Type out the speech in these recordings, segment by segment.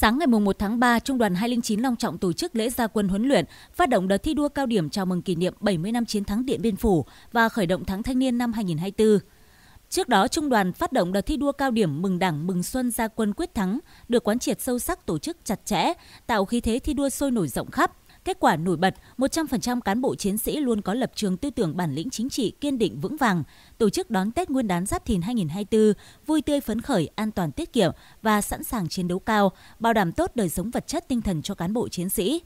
Sáng ngày 1 tháng 3, Trung đoàn 209 Long Trọng tổ chức lễ gia quân huấn luyện, phát động đợt thi đua cao điểm chào mừng kỷ niệm 70 năm chiến thắng Điện Biên Phủ và khởi động tháng thanh niên năm 2024. Trước đó, Trung đoàn phát động đợt thi đua cao điểm mừng Đảng mừng Xuân gia quân quyết thắng, được quán triệt sâu sắc tổ chức chặt chẽ, tạo khí thế thi đua sôi nổi rộng khắp – Kết quả nổi bật, 100% cán bộ chiến sĩ luôn có lập trường tư tưởng bản lĩnh chính trị kiên định vững vàng, tổ chức đón Tết Nguyên đán Giáp Thìn 2024 vui tươi phấn khởi, an toàn tiết kiệm và sẵn sàng chiến đấu cao, bảo đảm tốt đời sống vật chất tinh thần cho cán bộ chiến sĩ.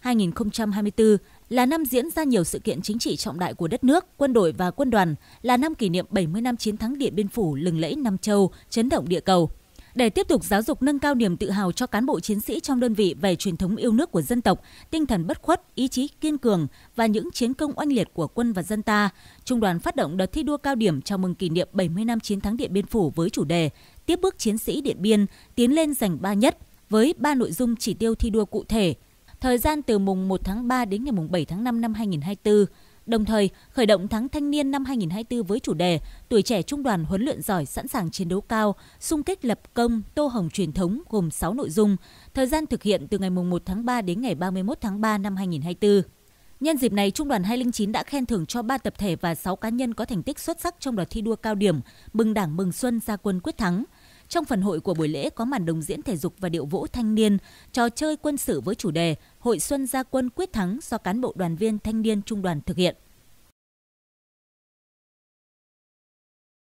2024 là năm diễn ra nhiều sự kiện chính trị trọng đại của đất nước, quân đội và quân đoàn, là năm kỷ niệm 70 năm chiến thắng Điện Biên Phủ lừng lẫy Nam Châu, chấn động địa cầu – để tiếp tục giáo dục nâng cao niềm tự hào cho cán bộ chiến sĩ trong đơn vị về truyền thống yêu nước của dân tộc, tinh thần bất khuất, ý chí kiên cường và những chiến công oanh liệt của quân và dân ta, Trung đoàn phát động đợt thi đua cao điểm chào mừng kỷ niệm 70 năm chiến thắng Điện Biên Phủ với chủ đề Tiếp bước chiến sĩ Điện Biên, tiến lên giành ba nhất với ba nội dung chỉ tiêu thi đua cụ thể. Thời gian từ mùng 1 tháng 3 đến ngày mùng 7 tháng 5 năm 2024, Đồng thời, khởi động tháng thanh niên năm 2024 với chủ đề Tuổi trẻ trung đoàn huấn luyện giỏi sẵn sàng chiến đấu cao, xung kích lập công, tô hồng truyền thống gồm 6 nội dung. Thời gian thực hiện từ ngày 1 tháng 3 đến ngày 31 tháng 3 năm 2024. Nhân dịp này, Trung đoàn 209 đã khen thưởng cho 3 tập thể và 6 cá nhân có thành tích xuất sắc trong đợt thi đua cao điểm Mừng Đảng Mừng Xuân ra quân quyết thắng – trong phần hội của buổi lễ có màn đồng diễn thể dục và điệu vũ thanh niên, trò chơi quân sự với chủ đề Hội Xuân Gia quân quyết thắng do cán bộ đoàn viên thanh niên trung đoàn thực hiện.